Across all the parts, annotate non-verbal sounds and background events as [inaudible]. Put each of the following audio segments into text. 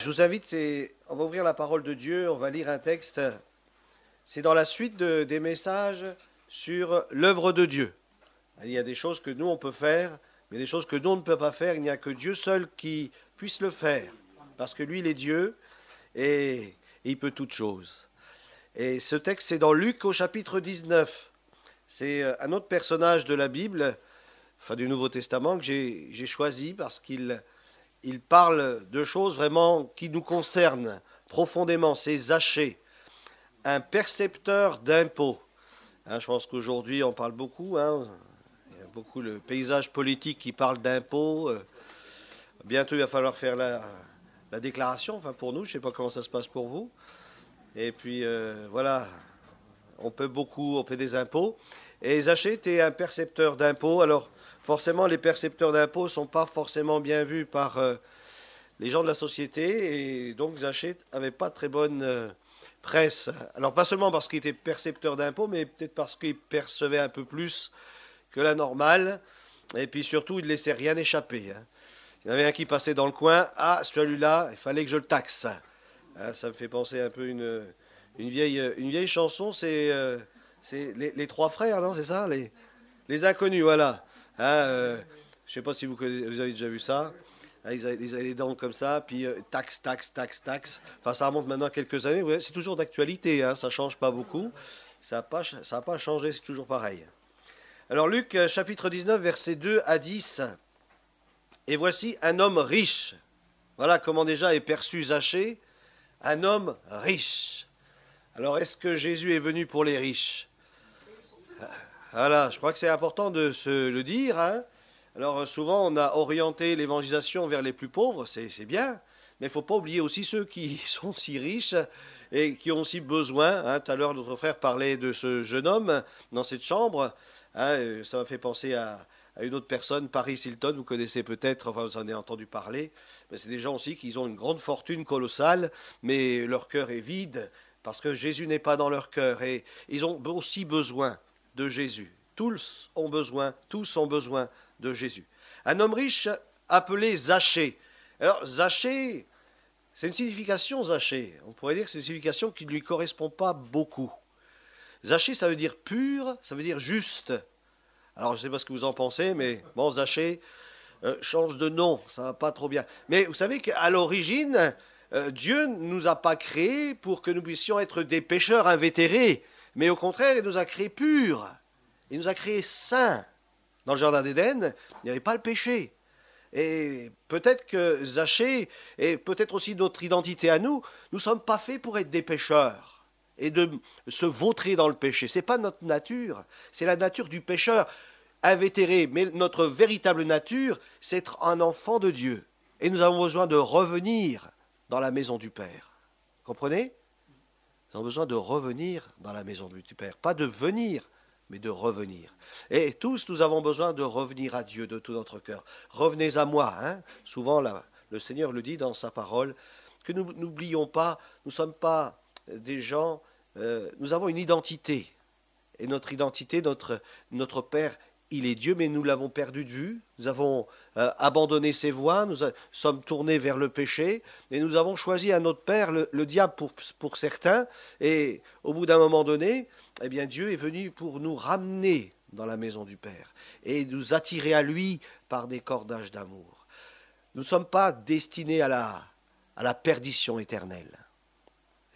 Je vous invite, on va ouvrir la parole de Dieu, on va lire un texte. C'est dans la suite des messages sur l'œuvre de Dieu. Il y a des choses que nous, on peut faire, mais des choses que nous, on ne peut pas faire. Il n'y a que Dieu seul qui puisse le faire, parce que lui, il est Dieu et, et il peut toutes choses. Et ce texte, c'est dans Luc au chapitre 19. C'est euh, un autre personnage de la Bible, enfin du Nouveau Testament, que j'ai choisi parce qu'il il parle de choses vraiment qui nous concernent profondément, c'est Zaché, un percepteur d'impôts. Hein, je pense qu'aujourd'hui, on parle beaucoup, hein, il y a beaucoup le paysage politique qui parle d'impôts. Euh, bientôt, il va falloir faire la, déclaration, enfin pour nous, je ne sais pas comment ça se passe pour vous. Et puis, euh, voilà, on peut beaucoup, on paie des impôts. Et Zaché était un percepteur d'impôts. Alors, forcément, les percepteurs d'impôts ne sont pas forcément bien vus par euh, les gens de la société. Et donc, Zachet n'avait pas très bonne euh, presse. Alors, pas seulement parce qu'il était percepteur d'impôts, mais peut-être parce qu'il percevait un peu plus que la normale. Et puis surtout, il ne laissait rien échapper. Hein. Il y en avait un qui passait dans le coin. Ah, celui-là, il fallait que je le taxe. Hein, ça me fait penser un peu une, une, vieille, chanson. C'est euh, les, trois frères, non C'est ça les inconnus, voilà. Hein, euh, je ne sais pas si vous, vous, avez déjà vu ça. Hein, ils avaient, les dents comme ça, puis taxe, euh, taxe, taxe, taxe. Enfin, ça remonte maintenant à quelques années. c'est toujours d'actualité, hein, ça ne change pas beaucoup. Ça n'a pas, pas changé, c'est toujours pareil. Alors Luc euh, chapitre 19, verset 2 à 10. Et voici un homme riche. Voilà comment déjà est perçu Zaché, un homme riche. Alors est-ce que Jésus est venu pour les riches voilà, je crois que c'est important de se le dire. Hein. Alors euh, souvent, on a orienté l'évangélisation vers les plus pauvres, c'est bien, mais il faut pas oublier aussi ceux qui [laughs] sont si riches et qui ont aussi besoin. Hein. Tout à l'heure, notre frère parlait de ce jeune homme dans cette chambre. Hein, ça m'a fait penser à, une autre personne, Paris Hilton, vous connaissez peut-être, enfin vous en avez entendu parler, mais c'est des gens aussi qui ont une grande fortune colossale, mais leur cœur est vide parce que Jésus n'est pas dans leur cœur et ils ont aussi besoin de Jésus. Tous ont besoin, tous ont besoin de Jésus. Un homme riche appelé Zachée. Alors Zachée, c'est une signification Zachée. On pourrait dire que c'est une signification qui ne lui correspond pas beaucoup. Zachée, ça veut dire pur, ça veut dire juste. Alors je ne sais pas ce que vous en pensez, mais bon, Zachée, euh, change de nom, ça va pas trop bien. Mais vous savez qu'à l'origine, euh, Dieu ne nous a pas créés pour que nous puissions être des pêcheurs invétérés. Mais au contraire, il nous a créés purs. Il nous a créés saints. Dans le Jardin d'Éden, il n'y avait pas le péché. Et peut-être que Zachée, et peut-être aussi notre identité à nous, nous ne sommes pas faits pour être des pécheurs et de se vautrer dans le péché. Ce n'est pas notre nature, c'est la nature du pécheur invétéré. Mais notre véritable nature, c'est être un enfant de Dieu. Et nous avons besoin de revenir dans la maison du Père. Comprenez besoin de revenir dans la maison du Père. Pas de venir, mais de revenir. Et tous, nous avons besoin de revenir à Dieu de tout notre cœur. Revenez à moi. Hein Souvent, le Seigneur le dit dans sa parole, que nous n'oublions pas, nous ne sommes pas des gens, euh, nous avons une identité. Et notre identité, notre, notre Père il est Dieu, mais nous l'avons perdu de vue, nous avons euh, abandonné ses voies, nous sommes tournés vers le péché, et nous avons choisi à notre Père, le, diable pour, certains, et au bout d'un moment donné, eh bien Dieu est venu pour nous ramener dans la maison du Père, et nous attirer à lui par des cordages d'amour. Nous ne sommes pas destinés à la, à la perdition éternelle.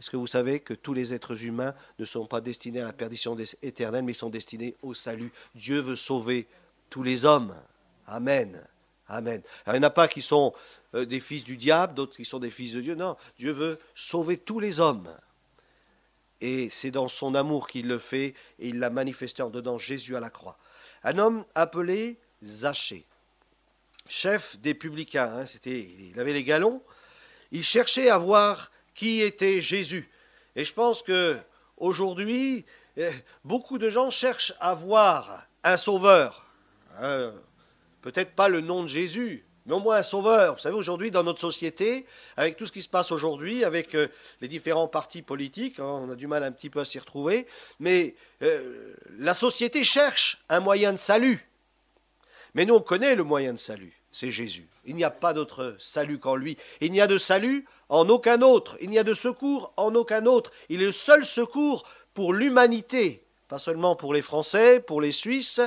Est-ce que vous savez que tous les êtres humains ne sont pas destinés à la perdition éternelle, mais sont destinés au salut Dieu veut sauver tous les hommes. Amen. Amen. il n'y en a pas qui sont euh, des fils du diable, d'autres qui sont des fils de Dieu. Non, Dieu veut sauver tous les hommes. Et c'est dans son amour qu'il le fait, et il l'a manifesté en donnant Jésus à la croix. Un homme appelé Zachée, chef des publicains, hein, c'était, il avait les galons, il cherchait à voir qui était Jésus. Et je pense que aujourd'hui, eh, beaucoup de gens cherchent à voir un sauveur. Euh, peut-être pas le nom de Jésus, mais au moins un sauveur. Vous savez, aujourd'hui, dans notre société, avec tout ce qui se passe aujourd'hui, avec euh, les différents partis politiques, hein, on a du mal un petit peu à s'y retrouver, mais euh, la société cherche un moyen de salut. Mais nous, on connaît le moyen de salut c'est Jésus. Il n'y a pas d'autre salut qu'en lui. Il n'y a de salut en aucun autre. Il n'y a de secours en aucun autre. Il est le seul secours pour l'humanité. Pas seulement pour les Français, pour les Suisses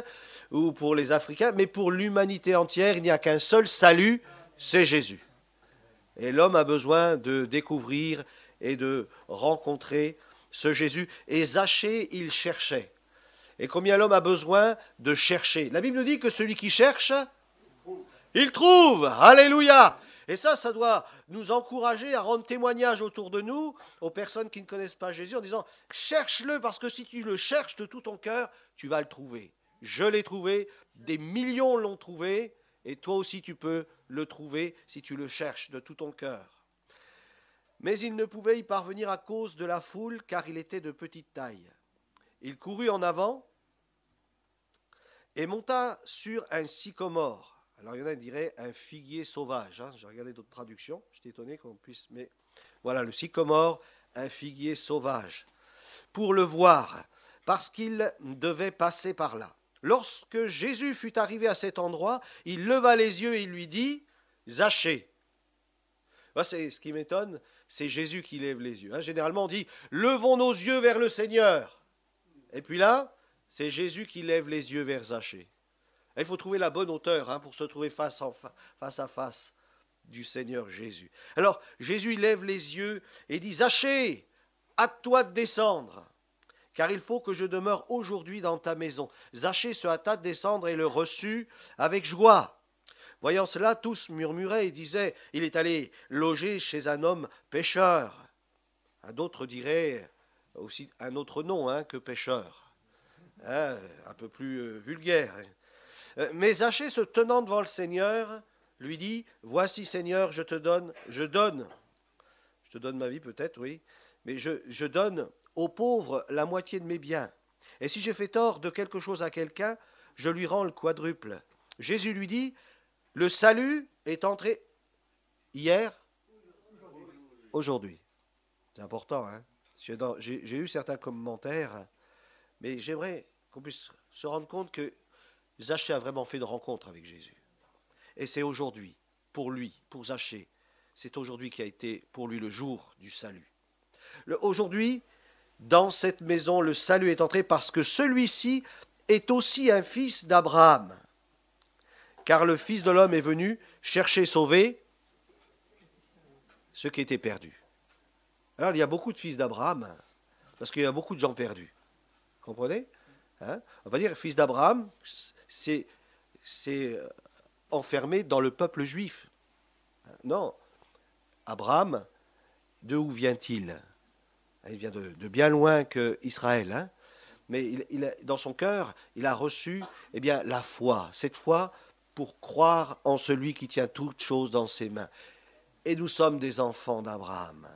ou pour les Africains, mais pour l'humanité entière. Il n'y a qu'un seul salut, c'est Jésus. Et l'homme a besoin de découvrir et de rencontrer ce Jésus. Et Zachée, il cherchait. Et combien l'homme a besoin de chercher. La Bible nous dit que celui qui cherche, il trouve Alléluia et ça, ça doit nous encourager à rendre témoignage autour de nous, aux personnes qui ne connaissent pas Jésus, en disant, cherche-le, parce que si tu le cherches de tout ton cœur, tu vas le trouver. Je l'ai trouvé, des millions l'ont trouvé, et toi aussi tu peux le trouver si tu le cherches de tout ton cœur. Mais il ne pouvait y parvenir à cause de la foule, car il était de petite taille. Il courut en avant et monta sur un sycomore alors il y en a qui diraient un figuier sauvage. Hein. J'ai regardé d'autres traductions, j'étais étonné qu'on puisse. Mais voilà, le sycomore, un figuier sauvage. Pour le voir, parce qu'il devait passer par là. Lorsque Jésus fut arrivé à cet endroit, il leva les yeux et lui dit Zachée. c'est ce qui m'étonne, c'est Jésus qui lève les yeux. Hein. Généralement, on dit Levons nos yeux vers le Seigneur. Et puis là, c'est Jésus qui lève les yeux vers Zachée. Eh, il faut trouver la bonne hauteur hein, pour se trouver face, face à face du Seigneur Jésus. Alors Jésus lève les yeux et dit, Zachée, hâte-toi de descendre, car il faut que je demeure aujourd'hui dans ta maison. Zachée se hâta de descendre et le reçut avec joie. Voyant cela, tous murmuraient et disaient, il est allé loger chez un homme pêcheur. » D'autres diraient aussi un autre nom hein, que pêcheur, hein, un peu plus euh, vulgaire. Euh, mais Zaché, se tenant devant le Seigneur, lui dit, Voici Seigneur, je te donne, je donne, je te donne ma vie peut-être, oui, mais je, je donne aux pauvres la moitié de mes biens. Et si j'ai fait tort de quelque chose à quelqu'un, je lui rends le quadruple. Jésus lui dit, le salut est entré hier, aujourd'hui. C'est important, hein J'ai eu certains commentaires, mais j'aimerais qu'on puisse se rendre compte que Zachée a vraiment fait une rencontre avec Jésus. Et c'est aujourd'hui, pour lui, pour Zachée, c'est aujourd'hui qui a été pour lui le jour du salut. Aujourd'hui, dans cette maison, le salut est entré parce que celui-ci est aussi un fils d'Abraham. Car le Fils de l'homme est venu chercher, sauver ceux qui étaient perdus. Alors il y a beaucoup de fils d'Abraham, parce qu'il y a beaucoup de gens perdus. Comprenez hein On va dire fils d'Abraham, c'est euh, enfermé dans le peuple juif. Non. Abraham, de où vient-il Il vient de, bien loin qu'Israël. Hein. mais il, dans son cœur, il a reçu eh bien, la foi. Cette foi pour croire en celui qui tient toutes choses dans ses mains. Et nous sommes des enfants d'Abraham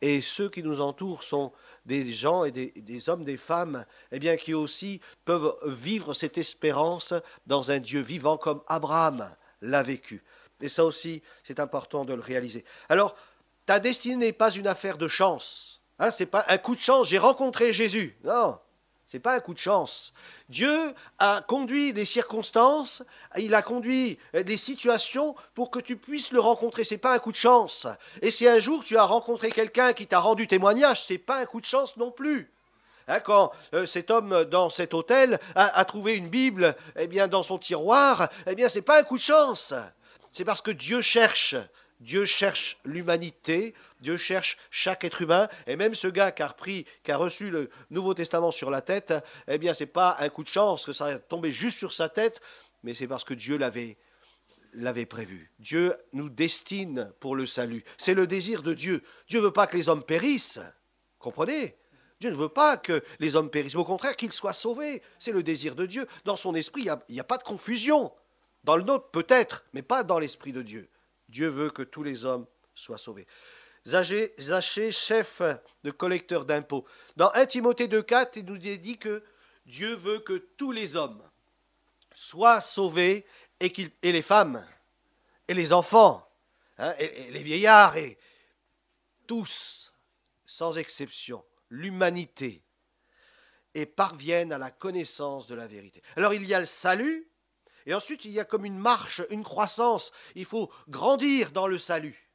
et ceux qui nous entourent sont des gens et des, hommes, des femmes, eh bien, qui aussi peuvent vivre cette espérance dans un Dieu vivant comme Abraham l'a vécu. Et ça aussi, c'est important de le réaliser. Alors, ta destinée n'est pas une affaire de chance. Hein, ce n'est pas un coup de chance, j'ai rencontré Jésus. Non, c'est pas un coup de chance. Dieu a conduit des circonstances, il a conduit euh, des situations pour que tu puisses le rencontrer. C'est pas un coup de chance. Et si un jour tu as rencontré quelqu'un qui t'a rendu témoignage, c'est pas un coup de chance non plus. Hein, quand euh, cet homme dans cet hôtel a, trouvé une Bible, eh bien dans son tiroir, eh bien c'est pas un coup de chance. C'est parce que Dieu cherche Dieu cherche l'humanité, Dieu cherche chaque être humain, et même ce gars qui a qui a reçu le Nouveau Testament sur la tête, eh bien, c'est pas un coup de chance que ça ait tombé juste sur sa tête, mais c'est parce que Dieu l'avait l'avait prévu. Dieu nous destine pour le salut. C'est le désir de Dieu. Dieu ne veut pas que les hommes périssent. Comprenez Dieu ne veut pas que les hommes périssent. Au contraire, qu'ils soient sauvés. C'est le désir de Dieu. Dans son esprit, il n'y a pas de confusion. Dans le nôtre, peut-être, mais pas dans l'esprit de Dieu. Dieu veut que tous les hommes soient sauvés. Zachée, chef de collecteur d'impôts. Dans 1 Timothée 2,4, il nous est dit que Dieu veut que tous les hommes soient sauvés et, les femmes, et les enfants, hein, et les vieillards, et tous, sans exception, l'humanité, et parviennent à la connaissance de la vérité. Alors il y a le salut, et ensuite, il y a comme une marche, une croissance. Il faut grandir dans le salut.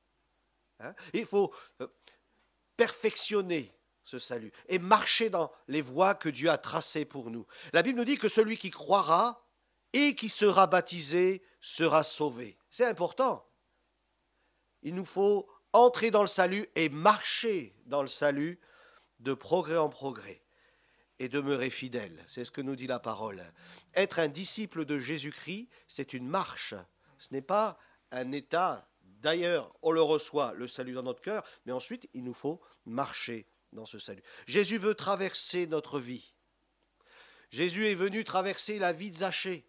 Hein? Il faut euh, perfectionner ce salut et marcher dans les voies que Dieu a tracées pour nous. La Bible nous dit que celui qui croira et qui sera baptisé sera sauvé. C'est important. Il nous faut entrer dans le salut et marcher dans le salut de progrès en progrès et demeurer fidèle. C'est ce que nous dit la parole. Être un disciple de Jésus-Christ, c'est une marche. Ce n'est pas un état. D'ailleurs, on le reçoit, le salut dans notre cœur, mais ensuite, il nous faut marcher dans ce salut. Jésus veut traverser notre vie. Jésus est venu traverser la vie de Zachée.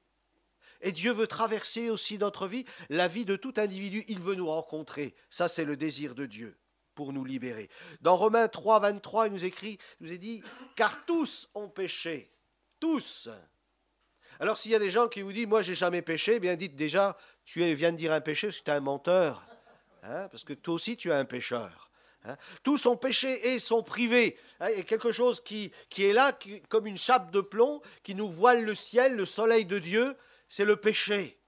Et Dieu veut traverser aussi notre vie, la vie de tout individu. Il veut nous rencontrer. Ça, c'est le désir de Dieu pour nous libérer. Dans Romains 3, 23, il nous écrit, il nous est dit, car tous ont péché, tous. Alors s'il y a des gens qui vous disent, moi j'ai jamais péché, eh bien dites déjà, tu es, viens de dire un péché parce que tu es un menteur, hein, parce que toi aussi tu es un pécheur. Hein. Tous ont péché et sont privés. et hein, quelque chose qui, qui est là, qui, comme une chape de plomb, qui nous voile le ciel, le soleil de Dieu, c'est le péché.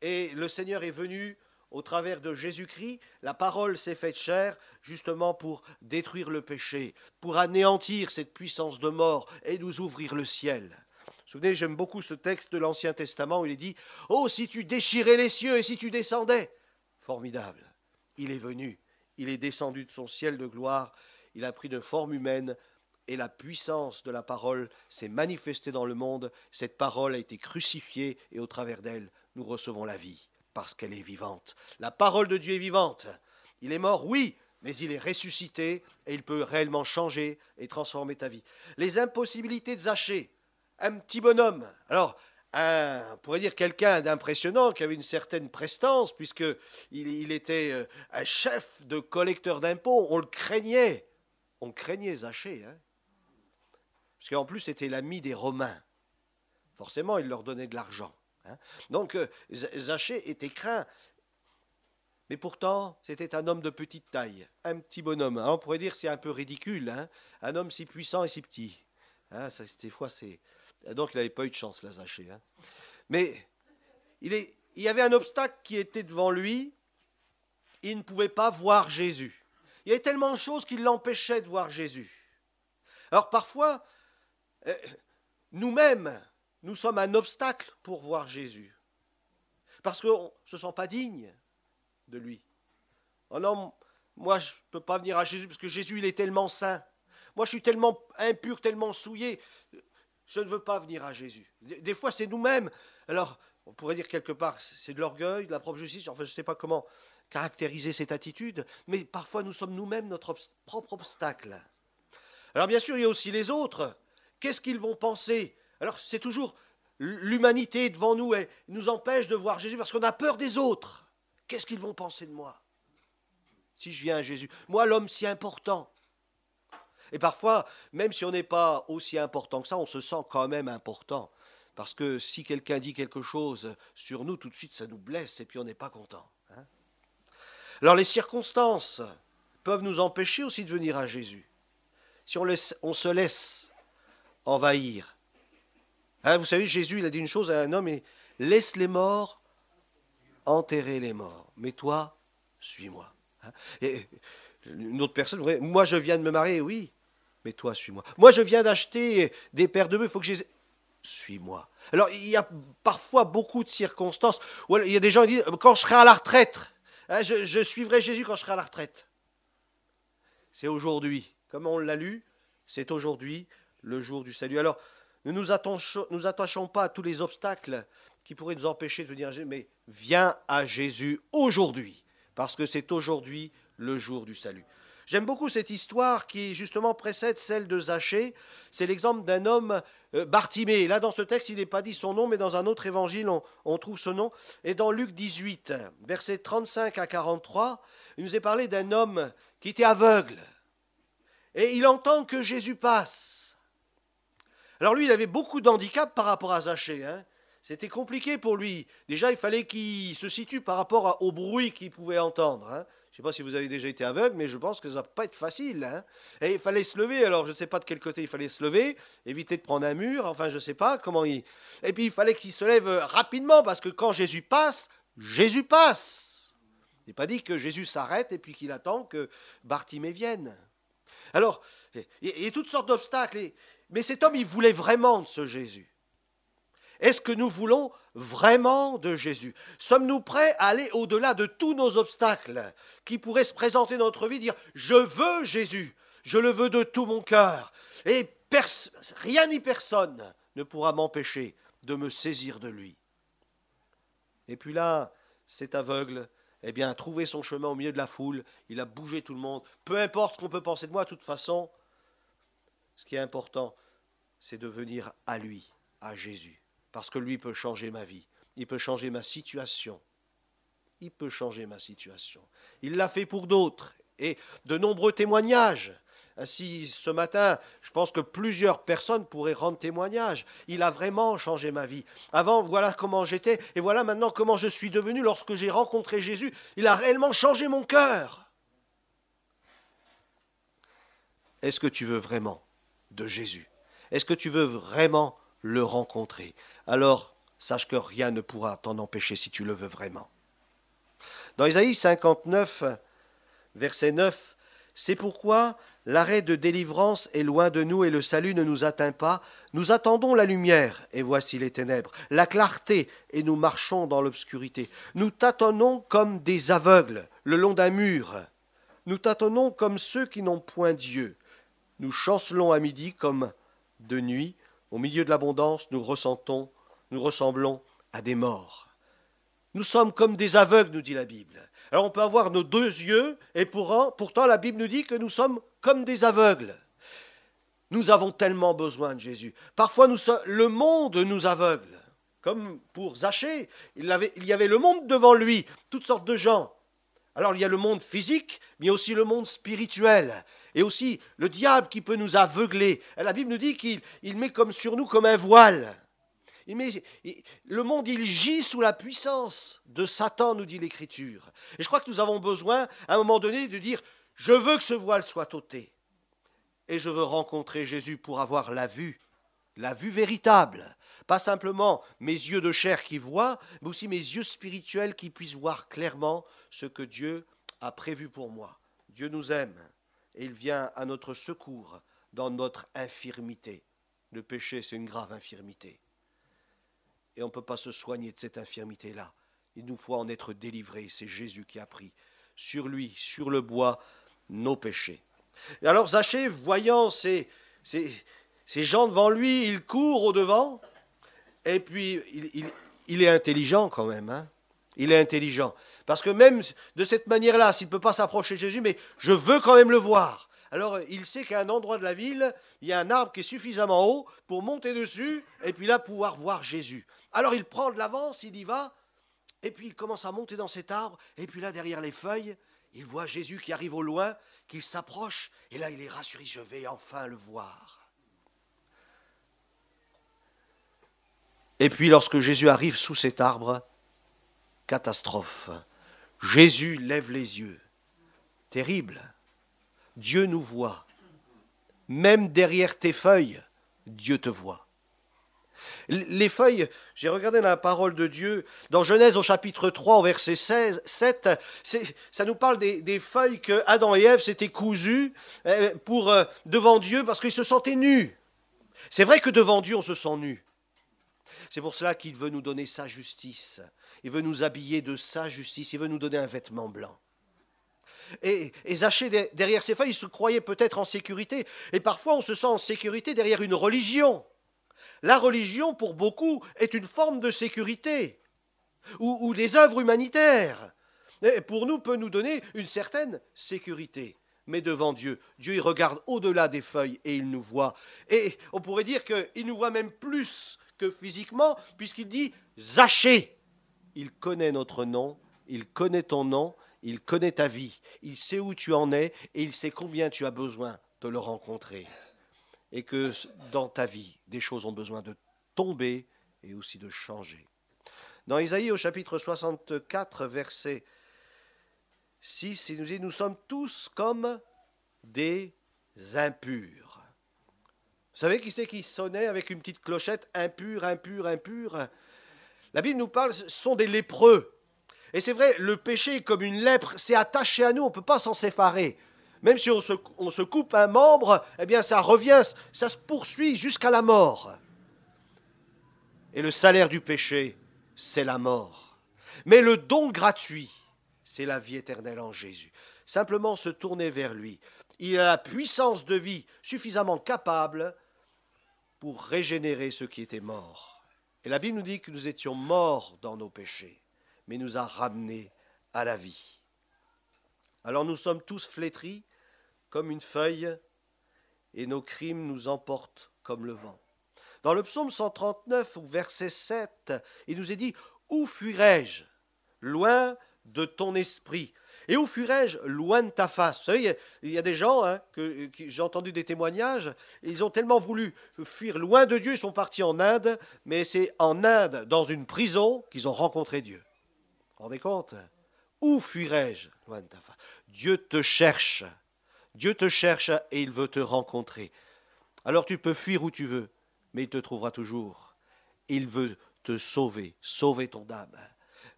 Et le Seigneur est venu au travers de Jésus-Christ, la parole s'est faite chair justement pour détruire le péché, pour anéantir cette puissance de mort et nous ouvrir le ciel. Souvenez, j'aime beaucoup ce texte de l'Ancien Testament où il est dit Oh, si tu déchirais les cieux et si tu descendais Formidable Il est venu, il est descendu de son ciel de gloire, il a pris de forme humaine et la puissance de la parole s'est manifestée dans le monde. Cette parole a été crucifiée et au travers d'elle, nous recevons la vie parce qu'elle est vivante. La parole de Dieu est vivante. Il est mort, oui, mais il est ressuscité et il peut réellement changer et transformer ta vie. Les impossibilités de Zachée, un petit bonhomme. Alors, on pourrait dire quelqu'un d'impressionnant qui avait une certaine prestance puisque il, était euh, un chef de collecteur d'impôts. On le craignait, on craignait Zachée, hein. parce qu'en plus c'était l'ami des Romains. Forcément, il leur donnait de l'argent. Hein. Donc, euh, Zachée était craint. Mais pourtant, c'était un homme de petite taille, un petit bonhomme. Ah, on pourrait dire c'est un peu ridicule, hein. un homme si puissant et si petit. Hein? des fois, Donc, il n'avait pas eu de chance, là, Zachée. Hein. Mais il, il y avait un obstacle qui était devant lui. Il ne pouvait pas voir Jésus. Il y avait tellement de choses qui l'empêchaient de voir Jésus. Alors parfois, euh, nous-mêmes, nous sommes un obstacle pour voir Jésus. Parce qu'on ne se sent pas digne de lui. Oh non, moi je ne peux pas venir à Jésus parce que Jésus il est tellement saint. Moi je suis tellement impur, tellement souillé. Je ne veux pas venir à Jésus. Des fois c'est nous-mêmes. Alors on pourrait dire quelque part c'est de l'orgueil, de la propre justice. Enfin je ne sais pas comment caractériser cette attitude. Mais parfois nous sommes nous-mêmes notre propre obstacle. Alors bien sûr il y a aussi les autres. Qu'est-ce qu'ils vont penser alors c'est toujours l'humanité devant nous, elle nous empêche de voir Jésus parce qu'on a peur des autres. Qu'est-ce qu'ils vont penser de moi si je viens à Jésus Moi, l'homme si important. Et parfois, même si on n'est pas aussi important que ça, on se sent quand même important. Parce que si quelqu'un dit quelque chose sur nous, tout de suite, ça nous blesse et puis on n'est pas content. Hein. Alors les circonstances peuvent nous empêcher aussi de venir à Jésus. Si on se laisse envahir Hein, vous savez, Jésus, il a dit une chose à un homme, laisse les morts enterrer les morts. Mais toi, suis-moi. Hein, et une autre personne, moi je viens de me marier, oui, mais toi, suis-moi. Moi je viens d'acheter des paires de bœufs, il faut que je Suis-moi. Alors il y a parfois beaucoup de circonstances où il y a des gens qui disent, quand je serai à la retraite, hein, je, je suivrai Jésus quand je serai à la retraite. C'est aujourd'hui. Comme on l'a lu, c'est aujourd'hui le jour du salut. Alors, ne nous attachons, nous attachons pas à tous les obstacles qui pourraient nous empêcher de venir mais viens à Jésus aujourd'hui, parce que c'est aujourd'hui le jour du salut. J'aime beaucoup cette histoire qui justement précède celle de Zachée. C'est l'exemple d'un homme, euh, Bartimée. Là, dans ce texte, il n'est pas dit son nom, mais dans un autre évangile, on, on, trouve ce nom. Et dans Luc 18, versets 35 à 43, il nous est parlé d'un homme qui était aveugle. Et il entend que Jésus passe. Alors lui, il avait beaucoup d'handicap par rapport à Zaché. Hein. C'était compliqué pour lui. Déjà, il fallait qu'il se situe par rapport au bruit qu'il pouvait entendre. Hein. Je ne sais pas si vous avez déjà été aveugle, mais je pense que ça ne va pas être facile. Hein. Et il fallait se lever. Alors, je ne sais pas de quel côté il fallait se lever, éviter de prendre un mur. Enfin, je ne sais pas comment il. Et puis, il fallait qu'il se lève euh, rapidement parce que quand Jésus passe, Jésus passe. Il n'est pas dit que Jésus s'arrête et puis qu'il attend que Bartimée vienne. Alors, il y a toutes sortes d'obstacles. Mais cet homme, il voulait vraiment de ce Jésus. Est-ce que nous voulons vraiment de Jésus Sommes-nous prêts à aller au-delà de tous nos obstacles qui pourraient se présenter dans notre vie, dire ⁇ Je veux Jésus, je le veux de tout mon cœur ⁇ et rien ni personne ne pourra m'empêcher de me saisir de lui. Et puis là, cet aveugle, eh bien, a trouvé son chemin au milieu de la foule, il a bougé tout le monde. Peu importe ce qu'on peut penser de moi, de toute façon, ce qui est important, c'est de venir à lui, à Jésus, parce que lui peut changer ma vie, il peut changer ma situation, il peut changer ma situation. Il l'a fait pour d'autres, et de nombreux témoignages. Ainsi, ce matin, je pense que plusieurs personnes pourraient rendre témoignage. Il a vraiment changé ma vie. Avant, voilà comment j'étais, et voilà maintenant comment je suis devenu lorsque j'ai rencontré Jésus. Il a réellement changé mon cœur. Est-ce que tu veux vraiment Jésus Est-ce que tu veux vraiment le rencontrer Alors, sache que rien ne pourra t'en empêcher si tu le veux vraiment. Dans Isaïe 59, verset 9, c'est pourquoi l'arrêt de délivrance est loin de nous et le salut ne nous atteint pas. Nous attendons la lumière et voici les ténèbres, la clarté et nous marchons dans l'obscurité. Nous tâtonnons comme des aveugles le long d'un mur. Nous tâtonnons comme ceux qui n'ont point Dieu. Nous chancelons à midi comme de nuit. Au milieu de l'abondance, nous ressentons, nous ressemblons à des morts. Nous sommes comme des aveugles, nous dit la Bible. Alors on peut avoir nos deux yeux et pourtant, la Bible nous dit que nous sommes comme des aveugles. Nous avons tellement besoin de Jésus. Parfois, nous, le monde nous aveugle. Comme pour Zachée, il, il y avait le monde devant lui, toutes sortes de gens. Alors il y a le monde physique, mais aussi le monde spirituel et aussi le diable qui peut nous aveugler. La Bible nous dit qu'il met comme sur nous comme un voile. le monde, il gît sous la puissance de Satan, nous dit l'Écriture. Et je crois que nous avons besoin, à un moment donné, de dire, je veux que ce voile soit ôté. Et je veux rencontrer Jésus pour avoir la vue, la vue véritable. Pas simplement mes yeux de chair qui voient, mais aussi mes yeux spirituels qui puissent voir clairement ce que Dieu a prévu pour moi. Dieu nous aime et il vient à notre secours dans notre infirmité. Le péché, c'est une grave infirmité. Et on ne peut pas se soigner de cette infirmité-là. Il nous faut en être délivrés. C'est Jésus qui a pris sur lui, sur le bois, nos péchés. Et alors Zachée, voyant ces, gens devant lui, il court au devant. Et puis, il, il, il est intelligent quand même. Hein il est intelligent. Parce que même de cette manière-là, s'il ne peut pas s'approcher de Jésus, mais je veux quand même le voir. Alors euh, il sait qu'à un endroit de la ville, il y a un arbre qui est suffisamment haut pour monter dessus et puis là pouvoir voir Jésus. Alors il prend de l'avance, il y va, et puis il commence à monter dans cet arbre, et puis là derrière les feuilles, il voit Jésus qui arrive au loin, qu'il s'approche, et là il est rassuré, je vais enfin le voir. Et puis lorsque Jésus arrive sous cet arbre, catastrophe. Jésus lève les yeux. Terrible. Dieu nous voit. Même derrière tes feuilles, Dieu te voit. Les feuilles, j'ai regardé la parole de Dieu dans Genèse au chapitre 3 au verset 16, 7, ça nous parle des, feuilles que Adam et Ève s'étaient cousues eh, pour, euh, devant Dieu parce qu'ils se sentaient nus. C'est vrai que devant Dieu on se sent nu. C'est pour cela qu'il veut nous donner sa justice il veut nous habiller de sa justice, il veut nous donner un vêtement blanc. Et, et, Zachée, derrière ses feuilles, il se croyait peut-être en sécurité. Et parfois, on se sent en sécurité derrière une religion. La religion, pour beaucoup, est une forme de sécurité. Ou, des œuvres humanitaires, et pour nous, peut nous donner une certaine sécurité. Mais devant Dieu, Dieu, il regarde au-delà des feuilles et il nous voit. Et on pourrait dire qu'il nous voit même plus que physiquement, puisqu'il dit Zachée il connaît notre nom, il connaît ton nom, il connaît ta vie, il sait où tu en es et il sait combien tu as besoin de le rencontrer. Et que dans ta vie, des choses ont besoin de tomber et aussi de changer. Dans Isaïe au chapitre 64, verset 6, il nous dit, nous sommes tous comme des impurs. Vous savez qui c'est qui sonnait avec une petite clochette impur, impur, impur » la Bible nous parle, ce sont des lépreux. Et c'est vrai, le péché comme une lèpre, c'est attaché à nous, on ne peut pas s'en séparer. Même si on se, on se, coupe un membre, eh bien ça revient, ça se poursuit jusqu'à la mort. Et le salaire du péché, c'est la mort. Mais le don gratuit, c'est la vie éternelle en Jésus. Simplement se tourner vers lui. Il a la puissance de vie suffisamment capable pour régénérer ce qui était mort. Et la Bible nous dit que nous étions morts dans nos péchés, mais nous a ramenés à la vie. Alors nous sommes tous flétris comme une feuille, et nos crimes nous emportent comme le vent. Dans le psaume 139, au verset 7, il nous est dit Où fuirais je Loin de ton esprit. Et où fuirais-je Loin de ta face. il y, a des gens, hein, que, j'ai entendu des témoignages, ils ont tellement voulu fuir loin de Dieu, ils sont partis en Inde, mais c'est en Inde, dans une prison, qu'ils ont rencontré Dieu. Vous vous rendez compte Où fuirais-je Loin de ta face. Dieu te cherche. Dieu te cherche et il veut te rencontrer. Alors tu peux fuir où tu veux, mais il te trouvera toujours. Il veut te sauver, sauver ton âme.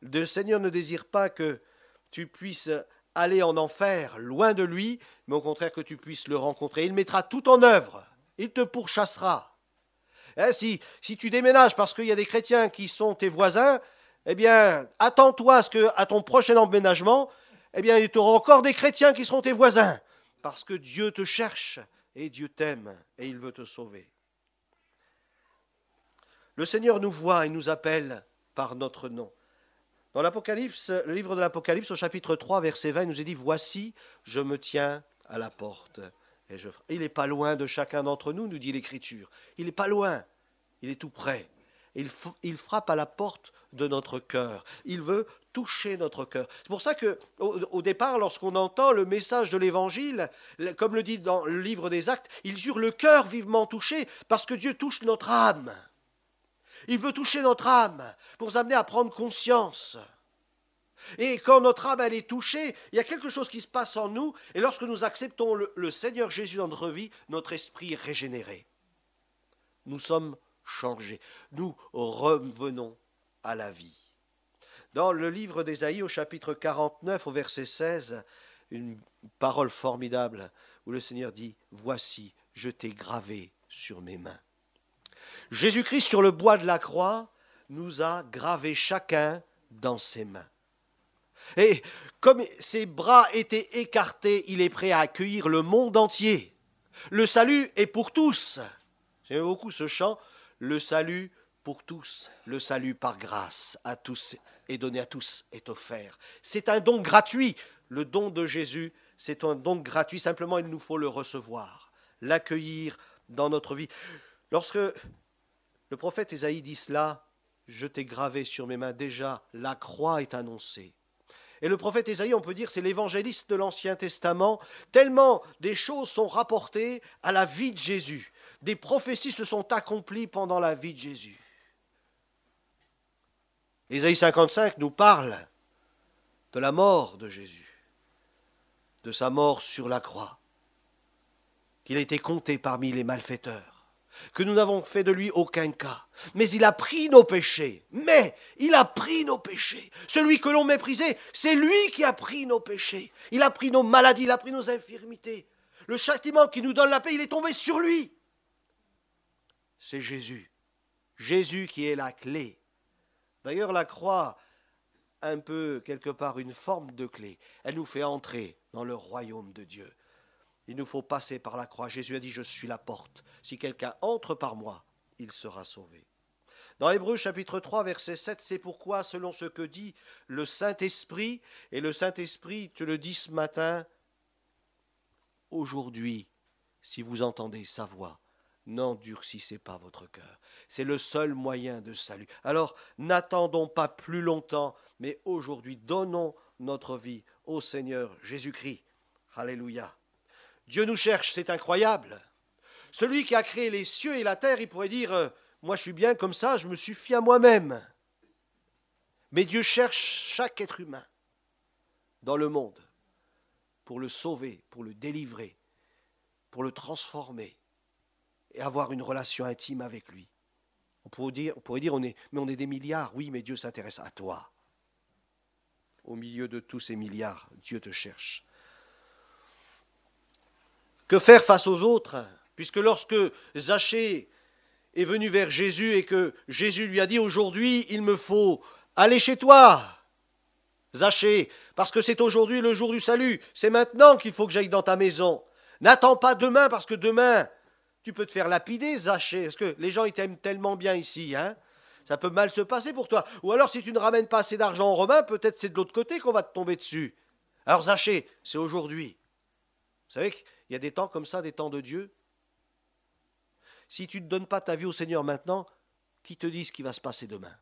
Le Seigneur ne désire pas que tu puisses aller en enfer loin de lui, mais au contraire que tu puisses le rencontrer. Il mettra tout en œuvre, il te pourchassera. Hein, si, tu déménages parce qu'il y a des chrétiens qui sont tes voisins, eh bien, attends-toi à ce que, à ton prochain emménagement, eh bien, il y aura encore des chrétiens qui seront tes voisins, parce que Dieu te cherche et Dieu t'aime et il veut te sauver. Le Seigneur nous voit et nous appelle par notre nom. Dans l'Apocalypse, le livre de l'Apocalypse, au chapitre 3, verset 20, il nous est dit Voici, je me tiens à la porte. Et je... Il n'est pas loin de chacun d'entre nous, nous dit l'Écriture. Il n'est pas loin. Il est tout près. Il, il frappe à la porte de notre cœur. Il veut toucher notre cœur. C'est pour ça que, au, départ, lorsqu'on entend le message de l'Évangile, comme le dit dans le livre des Actes, ils eurent le cœur vivement touché, parce que Dieu touche notre âme. Il veut toucher notre âme pour nous amener à prendre conscience. Et quand notre âme elle est touchée, il y a quelque chose qui se passe en nous. Et lorsque nous acceptons le, Seigneur Jésus dans notre vie, notre esprit est régénéré. Nous sommes changés. Nous revenons à la vie. Dans le livre d'Ésaïe, au chapitre 49, au verset 16, une parole formidable où le Seigneur dit Voici, je t'ai gravé sur mes mains. Jésus-Christ sur le bois de la croix nous a gravé chacun dans ses mains. Et comme ses bras étaient écartés, il est prêt à accueillir le monde entier. Le salut est pour tous. J'aime beaucoup ce chant. Le salut pour tous. Le salut par grâce à tous est donné à tous, est offert. C'est un don gratuit. Le don de Jésus, c'est un don gratuit. Simplement, il nous faut le recevoir, l'accueillir dans notre vie. Lorsque le prophète isaïe dit cela, je t'ai gravé sur mes mains déjà, la croix est annoncée. Et le prophète Ésaïe, on peut dire, c'est l'évangéliste de l'Ancien Testament, tellement des choses sont rapportées à la vie de Jésus. Des prophéties se sont accomplies pendant la vie de Jésus. Ésaïe 55 nous parle de la mort de Jésus, de sa mort sur la croix, qu'il a été compté parmi les malfaiteurs que nous n'avons fait de lui aucun cas. Mais il a pris nos péchés. Mais il a pris nos péchés. Celui que l'on méprisait, c'est lui qui a pris nos péchés. Il a pris nos maladies, il a pris nos infirmités. Le châtiment qui nous donne la paix, il est tombé sur lui. C'est Jésus. Jésus qui est la clé. D'ailleurs, la croix, un peu quelque part, une forme de clé. Elle nous fait entrer dans le royaume de Dieu. Il nous faut passer par la croix. Jésus a dit, je suis la porte. Si quelqu'un entre par moi, il sera sauvé. Dans Hébreu chapitre 3 verset 7, c'est pourquoi, selon ce que dit le Saint-Esprit, et le Saint-Esprit te le dit ce matin, aujourd'hui, si vous entendez sa voix, n'endurcissez pas votre cœur. C'est le seul moyen de salut. Alors, n'attendons pas plus longtemps, mais aujourd'hui, donnons notre vie au Seigneur Jésus-Christ. Alléluia. Dieu nous cherche, c'est incroyable. Celui qui a créé les cieux et la terre, il pourrait dire, euh, moi je suis bien comme ça, je me suffis à moi-même. Mais Dieu cherche chaque être humain dans le monde pour le sauver, pour le délivrer, pour le transformer et avoir une relation intime avec lui. On pourrait dire, on pourrait dire on est, mais on est des milliards, oui, mais Dieu s'intéresse à toi. Au milieu de tous ces milliards, Dieu te cherche. Que faire face aux autres Puisque lorsque Zachée est venu vers Jésus et que Jésus lui a dit aujourd'hui il me faut aller chez toi, Zachée, parce que c'est aujourd'hui le jour du salut, c'est maintenant qu'il faut que j'aille dans ta maison. N'attends pas demain parce que demain tu peux te faire lapider, Zachée, parce que les gens ils t'aiment tellement bien ici, hein ça peut mal se passer pour toi. Ou alors si tu ne ramènes pas assez d'argent aux Romains, peut-être c'est de l'autre côté qu'on va te tomber dessus. Alors Zachée, c'est aujourd'hui. Vous savez il y a des temps comme ça, des temps de Dieu. Si tu ne donnes pas ta vie au Seigneur maintenant, qui te dit ce qui va se passer demain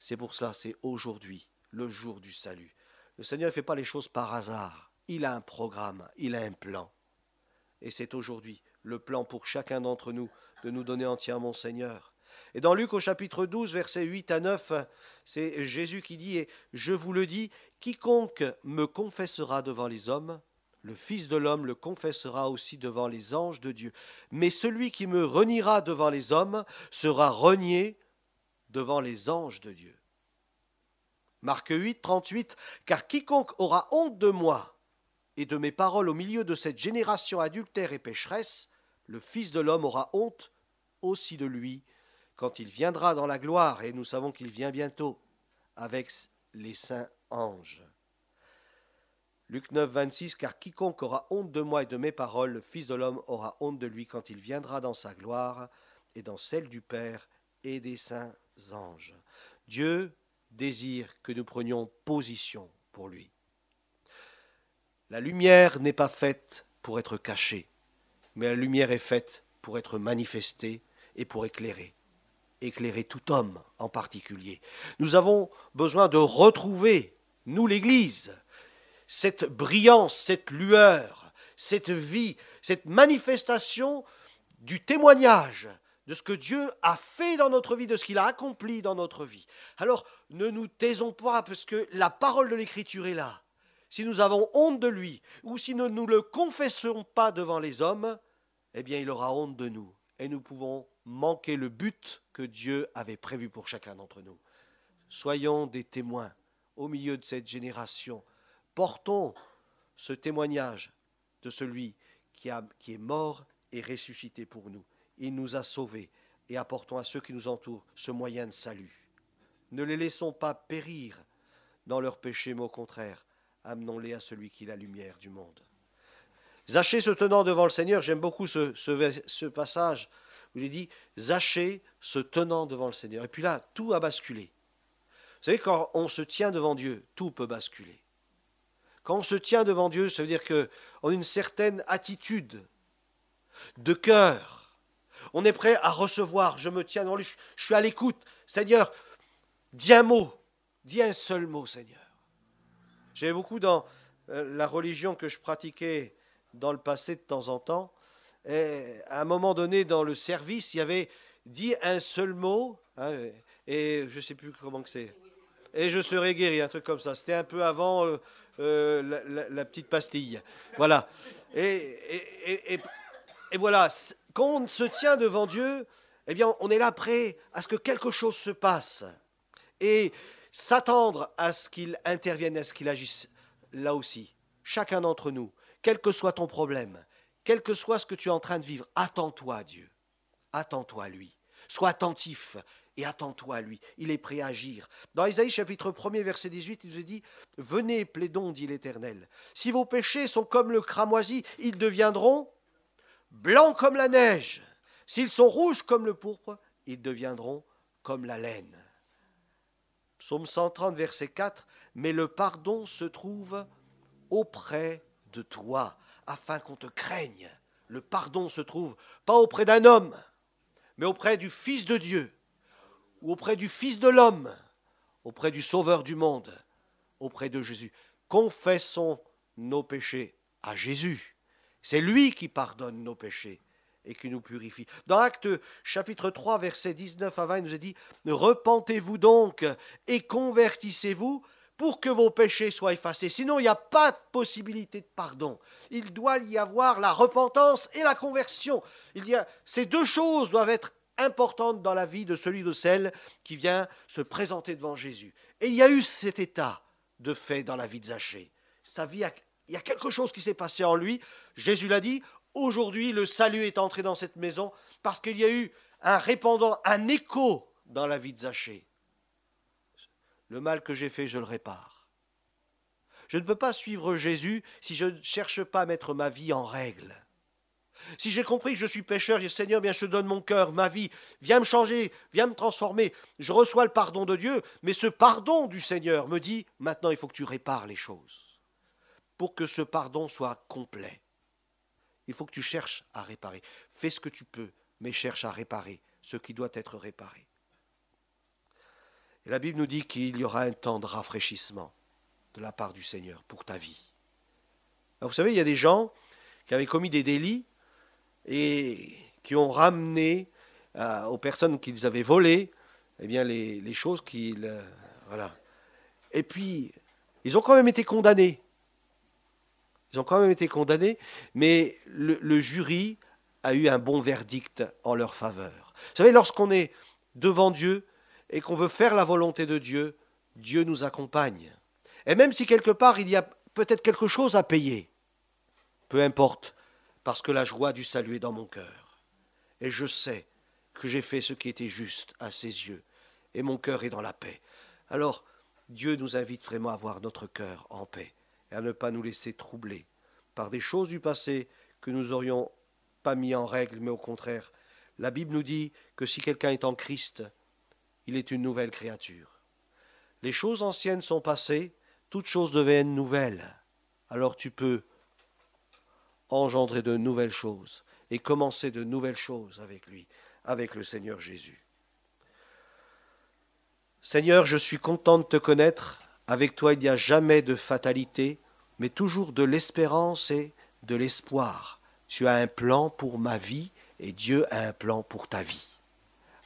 C'est pour cela, c'est aujourd'hui, le jour du salut. Le Seigneur ne fait pas les choses par hasard. Il a un programme, il a un plan. Et c'est aujourd'hui le plan pour chacun d'entre nous de nous donner entièrement Seigneur. Et dans Luc au chapitre 12, versets 8 à 9, c'est Jésus qui dit, et je vous le dis, quiconque me confessera devant les hommes, le Fils de l'homme le confessera aussi devant les anges de Dieu. Mais celui qui me reniera devant les hommes sera renié devant les anges de Dieu. Marc 8, 38, Car quiconque aura honte de moi et de mes paroles au milieu de cette génération adultère et pécheresse, le Fils de l'homme aura honte aussi de lui quand il viendra dans la gloire, et nous savons qu'il vient bientôt, avec les saints anges. Luc 9, 26, car quiconque aura honte de moi et de mes paroles, le Fils de l'homme aura honte de lui quand il viendra dans sa gloire et dans celle du Père et des saints anges. Dieu désire que nous prenions position pour lui. La lumière n'est pas faite pour être cachée, mais la lumière est faite pour être manifestée et pour éclairer éclairer tout homme en particulier. Nous avons besoin de retrouver, nous l'Église, cette brillance, cette lueur, cette vie, cette manifestation du témoignage de ce que Dieu a fait dans notre vie, de ce qu'il a accompli dans notre vie. Alors ne nous taisons pas, parce que la parole de l'Écriture est là. Si nous avons honte de lui, ou si nous ne le confessons pas devant les hommes, eh bien il aura honte de nous, et nous pouvons manquer le but que Dieu avait prévu pour chacun d'entre nous. Soyons des témoins au milieu de cette génération portons ce témoignage de celui qui, est mort et ressuscité pour nous. Il nous a sauvés et apportons à ceux qui nous entourent ce moyen de salut. Ne les laissons pas périr dans leur péché, mais au contraire, amenons-les à celui qui est la lumière du monde. Zachée se tenant devant le Seigneur, j'aime beaucoup ce, passage où il dit Zachée se tenant devant le Seigneur. Et puis là, tout a basculé. Vous savez, quand on se tient devant Dieu, tout peut basculer. Quand on se tient devant Dieu, ça veut dire qu'on a une certaine attitude de cœur. On est prêt à recevoir. Je me tiens devant lui. Je suis à l'écoute. Seigneur, dis un mot. Dis un seul mot, Seigneur. J'avais beaucoup dans euh, la religion que je pratiquais dans le passé de temps en temps. à un moment donné, dans le service, il y avait dit un seul mot. Hein, et je ne sais plus comment que c'est. Et je serai guéri, un truc comme ça. C'était un peu avant euh, euh, la, petite pastille. Voilà. Et, voilà, quand on se tient devant Dieu, eh bien, on est là prêt à ce que quelque chose se passe. Et s'attendre à ce qu'il intervienne, à ce qu'il agisse, là aussi, chacun d'entre nous, quel que soit ton problème, quel que soit ce que tu es en train de vivre, attends-toi à Dieu, attends-toi à lui, sois attentif et attends-toi à lui. Il est prêt à agir. Dans Isaïe chapitre 1 verset 18, il nous dit Venez, plaidons, dit l'Éternel. Si vos péchés sont comme le cramoisi, ils deviendront blancs comme la neige. S'ils sont rouges comme le pourpre, ils deviendront comme la laine. Psaume 130, verset 4 Mais le pardon se trouve auprès de toi, afin qu'on te craigne. Le pardon se trouve pas auprès d'un homme, mais auprès du Fils de Dieu ou auprès du Fils de l'homme, auprès du Sauveur du monde, auprès de Jésus. Confessons nos péchés à Jésus. C'est lui qui pardonne nos péchés et qui nous purifie. Dans Acte chapitre 3, versets 19 à 20, il nous est dit, Repentez-vous donc et convertissez-vous pour que vos péchés soient effacés. Sinon, il n'y a pas de possibilité de pardon. Il doit y avoir la repentance et la conversion. Il y a, ces deux choses doivent être importante dans la vie de celui de celle qui vient se présenter devant Jésus. Et il y a eu cet état de fait dans la vie de Zachée. Sa vie il y a quelque chose qui s'est passé en lui. Jésus l'a dit, aujourd'hui le salut est entré dans cette maison parce qu'il y a eu un répandant, un écho dans la vie de Zachée. Le mal que j'ai fait, je le répare. Je ne peux pas suivre Jésus si je ne cherche pas à mettre ma vie en règle. Si j'ai compris que je suis pécheur, je Seigneur, bien je te donne mon cœur, ma vie, viens me changer, viens me transformer. Je reçois le pardon de Dieu, mais ce pardon du Seigneur me dit maintenant il faut que tu répares les choses. Pour que ce pardon soit complet, il faut que tu cherches à réparer. Fais ce que tu peux, mais cherche à réparer ce qui doit être réparé. Et la Bible nous dit qu'il y aura un temps de rafraîchissement de la part du Seigneur pour ta vie. vous savez, il y a des gens qui avaient commis des délits et qui ont ramené euh, aux personnes qu'ils avaient volées eh bien, les, choses qu'ils. Euh, voilà. Et puis, ils ont quand même été condamnés. Ils ont quand même été condamnés, mais le, le jury a eu un bon verdict en leur faveur. Vous savez, lorsqu'on est devant Dieu et qu'on veut faire la volonté de Dieu, Dieu nous accompagne. Et même si quelque part il y a peut-être quelque chose à payer, peu importe, parce que la joie du salut est dans mon cœur. Et je sais que j'ai fait ce qui était juste à ses yeux, et mon cœur est dans la paix. Alors, Dieu nous invite vraiment à voir notre cœur en paix, et à ne pas nous laisser troubler par des choses du passé que nous n'aurions pas mis en règle, mais au contraire, la Bible nous dit que si quelqu'un est en Christ, il est une nouvelle créature. Les choses anciennes sont passées, toutes choses deviennent nouvelles. Alors tu peux engendrer de nouvelles choses et commencer de nouvelles choses avec lui, avec le Seigneur Jésus. Seigneur, je suis content de te connaître. Avec toi, il n'y a jamais de fatalité, mais toujours de l'espérance et de l'espoir. Tu as un plan pour ma vie et Dieu a un plan pour ta vie.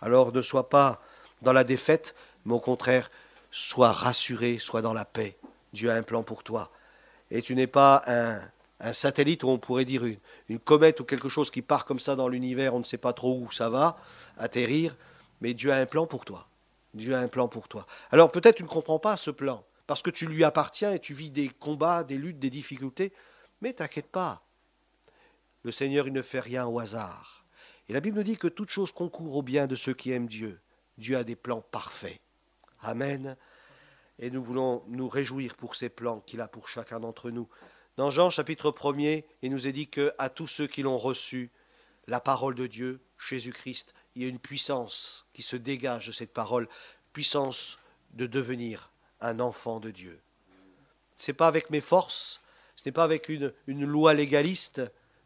Alors ne sois pas dans la défaite, mais au contraire, sois rassuré, sois dans la paix. Dieu a un plan pour toi. Et tu n'es pas un, un satellite, ou on pourrait dire une, comète ou quelque chose qui part comme ça dans l'univers, on ne sait pas trop où ça va, atterrir, mais Dieu a un plan pour toi. Dieu a un plan pour toi. Alors peut-être tu ne comprends pas ce plan, parce que tu lui appartiens et tu vis des combats, des luttes, des difficultés, mais t'inquiète pas. Le Seigneur, il ne fait rien au hasard. Et la Bible nous dit que toute chose concourt au bien de ceux qui aiment Dieu. Dieu a des plans parfaits. Amen. Et nous voulons nous réjouir pour ces plans qu'il a pour chacun d'entre nous. Dans Jean chapitre 1er, il nous est dit que à tous ceux qui l'ont reçu, la parole de Dieu, Jésus-Christ, il y a une puissance qui se dégage de cette parole, puissance de devenir un enfant de Dieu. Ce n'est pas avec mes forces, ce n'est pas avec une loi légaliste,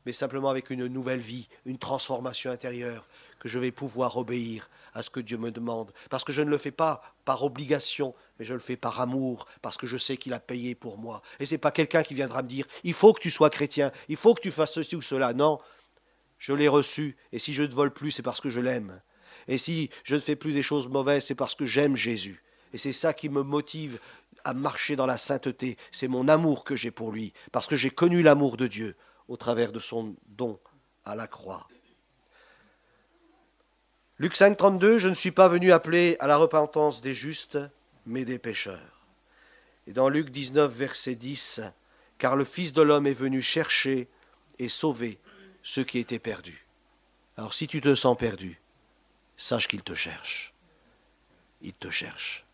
mais simplement avec une nouvelle vie, une transformation intérieure, que je vais pouvoir obéir à ce que Dieu me demande. Parce que je ne le fais pas par obligation, mais je le fais par amour, parce que je sais qu'il a payé pour moi. Et ce n'est pas quelqu'un qui viendra me dire, il faut que tu sois chrétien, il faut que tu fasses ceci ou cela. Non, je l'ai reçu, et si je ne vole plus, c'est parce que je l'aime. Et si je ne fais plus des choses mauvaises, c'est parce que j'aime Jésus. Et c'est ça qui me motive à marcher dans la sainteté. C'est mon amour que j'ai pour lui, parce que j'ai connu l'amour de Dieu au travers de son don à la croix. Luc 5, 32, je ne suis pas venu appeler à la repentance des justes, mais des pécheurs. Et dans Luc 19, verset 10, Car le Fils de l'homme est venu chercher et sauver ceux qui étaient perdus. Alors si tu te sens perdu, sache qu'il te cherche. Il te cherche.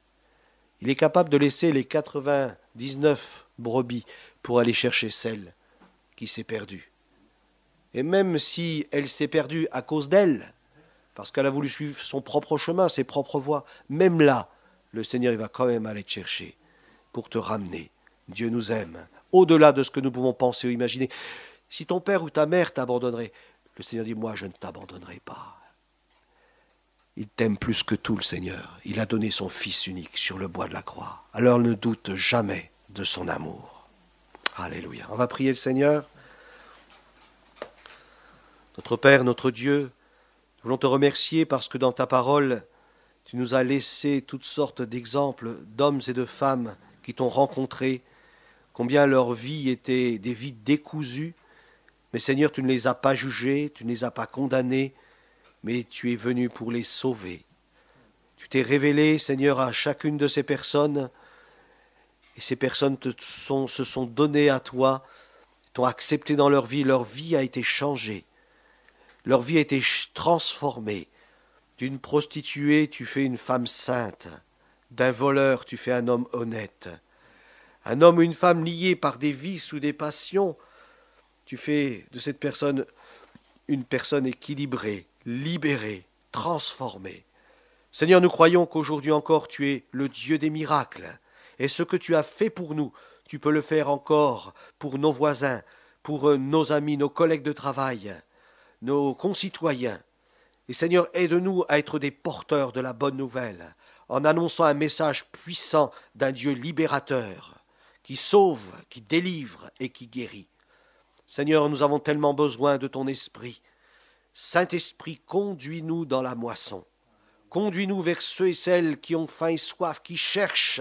Il est capable de laisser les 99 brebis pour aller chercher celle qui s'est perdue. Et même si elle s'est perdue à cause d'elle, parce qu'elle a voulu suivre son propre chemin, ses propres voies, même là, le Seigneur il va quand même aller te chercher pour te ramener. Dieu nous aime, au-delà de ce que nous pouvons penser ou imaginer. Si ton père ou ta mère t'abandonnerait, le Seigneur dit, moi je ne t'abandonnerai pas. Il t'aime plus que tout le Seigneur. Il a donné son Fils unique sur le bois de la croix. Alors ne doute jamais de son amour. Alléluia. On va prier le Seigneur. Notre Père, notre Dieu, nous voulons te remercier parce que dans ta parole, tu nous as laissé toutes sortes d'exemples d'hommes et de femmes qui t'ont rencontré, combien leur vie était des vies décousues. Mais Seigneur, tu ne les as pas jugés, tu ne les as pas condamnés, mais tu es venu pour les sauver. Tu t'es révélé, Seigneur, à chacune de ces personnes, et ces personnes se sont données à toi, t'ont accepté dans leur vie, leur vie a été changée, leur vie a été transformée. D'une prostituée, tu fais une femme sainte. D'un voleur, tu fais un homme honnête. Un homme ou une femme liée par des vices ou des passions, tu fais de cette personne une personne équilibrée, libérée, transformée. Seigneur, nous croyons qu'aujourd'hui encore tu es le Dieu des miracles, et ce que tu as fait pour nous, tu peux le faire encore pour nos voisins, pour euh, nos amis, nos collègues de travail, nos concitoyens. Et Seigneur, aide-nous à être des porteurs de la bonne nouvelle, en annonçant un message puissant d'un Dieu libérateur, qui sauve, qui délivre et qui guérit. Seigneur, nous avons tellement besoin de ton esprit. Saint-Esprit, conduis-nous dans la moisson. Conduis-nous vers ceux et celles qui ont faim et soif, qui cherchent,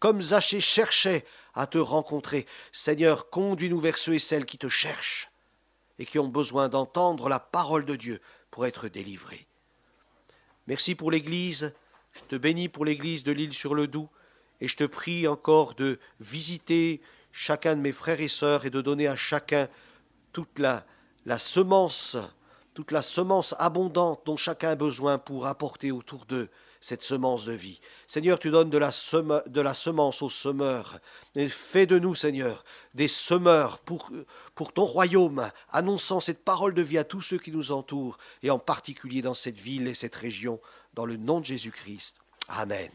comme Zachée cherchait à te rencontrer. Seigneur, conduis-nous vers ceux et celles qui te cherchent et qui ont besoin d'entendre la parole de Dieu pour être délivré. Merci pour l'Église. Je te bénis pour l'Église de l'île sur le Doubs et je te prie encore de visiter chacun de mes frères et sœurs et de donner à chacun toute la, la semence, toute la semence abondante dont chacun a besoin pour apporter autour d'eux cette semence de vie. Seigneur, tu donnes de la, semence aux semeurs. fais de nous, Seigneur, des semeurs pour, pour ton royaume, annonçant cette parole de vie à tous ceux qui nous entourent, et en particulier dans cette ville et cette région, dans le nom de Jésus-Christ. Amen.